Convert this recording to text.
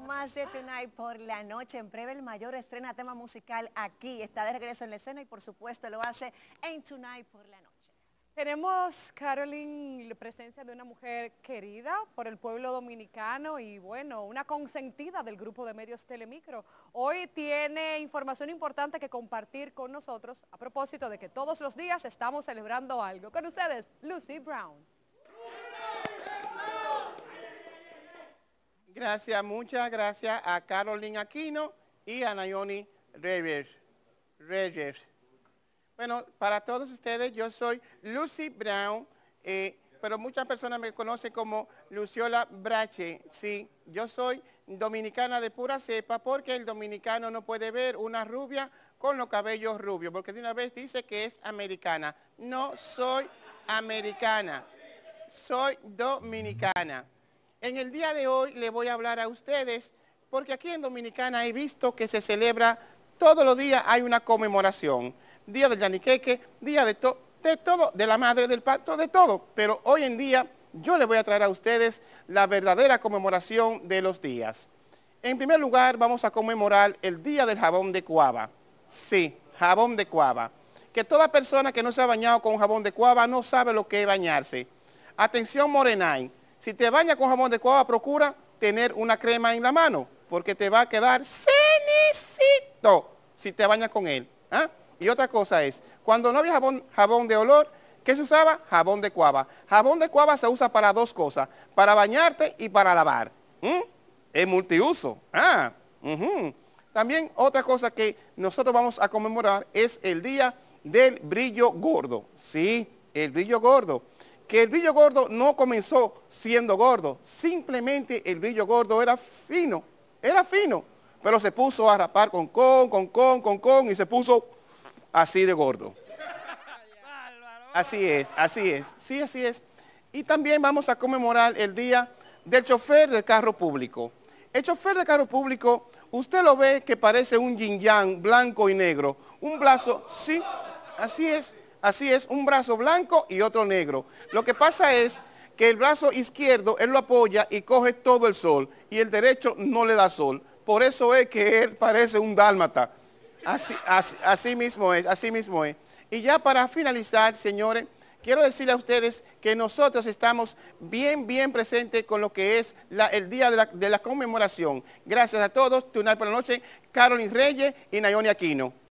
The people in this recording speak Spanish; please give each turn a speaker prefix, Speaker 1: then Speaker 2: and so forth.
Speaker 1: más de Tonight por la noche. En breve el mayor estrena tema musical aquí. Está de regreso en la escena y por supuesto lo hace en Tonight por la noche. Tenemos, Carolyn, la presencia de una mujer querida por el pueblo dominicano y bueno, una consentida del grupo de medios Telemicro. Hoy tiene información importante que compartir con nosotros a propósito de que todos los días estamos celebrando algo. Con ustedes, Lucy Brown.
Speaker 2: Gracias, muchas gracias a Caroline Aquino y a Nayoni Reyes. Bueno, para todos ustedes, yo soy Lucy Brown, eh, pero muchas personas me conocen como Luciola Brache. Sí, yo soy dominicana de pura cepa porque el dominicano no puede ver una rubia con los cabellos rubios, porque de una vez dice que es americana. No soy americana, soy dominicana. En el día de hoy le voy a hablar a ustedes porque aquí en Dominicana he visto que se celebra todos los días hay una conmemoración. Día del Yaniqueque, día de, todo, de la madre del pacto, de todo. Pero hoy en día yo les voy a traer a ustedes la verdadera conmemoración de los días. En primer lugar vamos a conmemorar el día del jabón de cuava. Sí, jabón de cuava. Que toda persona que no se ha bañado con jabón de cuava no sabe lo que es bañarse. Atención Morenay si te bañas con jabón de cuava, procura tener una crema en la mano, porque te va a quedar cenicito si te bañas con él. ¿ah? Y otra cosa es, cuando no había jabón, de olor, ¿qué se usaba? Jabón de cuava. Jabón de cuava se usa para dos cosas, para bañarte y para lavar. Es multiuso. Ah, También otra cosa que nosotros vamos a conmemorar es el día del brillo gordo. Sí, el brillo gordo que el brillo gordo no comenzó siendo gordo, simplemente el brillo gordo era fino, era fino, pero se puso a rapar con con, con con, con con y se puso así de gordo. Así es, así es, sí, así es. Y también vamos a conmemorar el día del chofer del carro público. El chofer del carro público, usted lo ve que parece un yin yang blanco y negro, un brazo, sí, así es. Así es, un brazo blanco y otro negro. Lo que pasa es que el brazo izquierdo él lo apoya y coge todo el sol y el derecho no le da sol. Por eso es que él parece un dálmata. Así, mismo es, así mismo es. Y ya para finalizar, señores, quiero decirle a ustedes que nosotros estamos bien, bien presentes con lo que es el día de la, conmemoración. Gracias a todos. Tunar por la noche, Carolyn Reyes y Nayoni Aquino.